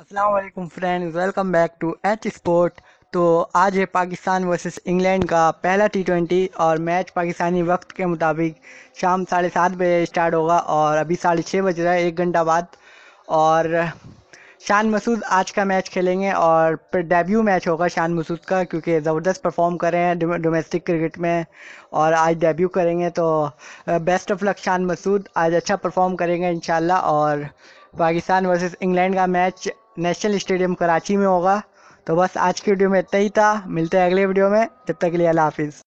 Aslam friends welcome back to H sport तो आज है पाकिस्तान वर्सेस इंग्लैंड का पहला टी ट्वेंटी और मैच पाकिस्तानी वक्त के मुताबिक शाम साढ़े सात बजे स्टार्ट होगा और अभी साढ़े छः बज रहा है एक घंटा बाद और शान मसूद आज का मैच खेलेंगे और डेब्यू मैच होगा शान मसूद का क्योंकि ज़बरदस्त परफॉर्म कर रहे हैं डोमेस्टिक क्रिकेट में और आज डेब्यू करेंगे तो बेस्ट ऑफ लक शान मसूद आज अच्छा परफॉर्म करेंगे इन और पाकिस्तान वर्सेस इंग्लैंड का मैच नेशनल स्टेडियम कराची में होगा तो बस आज की वीडियो में इतना ही था मिलते हैं अगले वीडियो में जब तक के लिए अल्लाह हाफिज़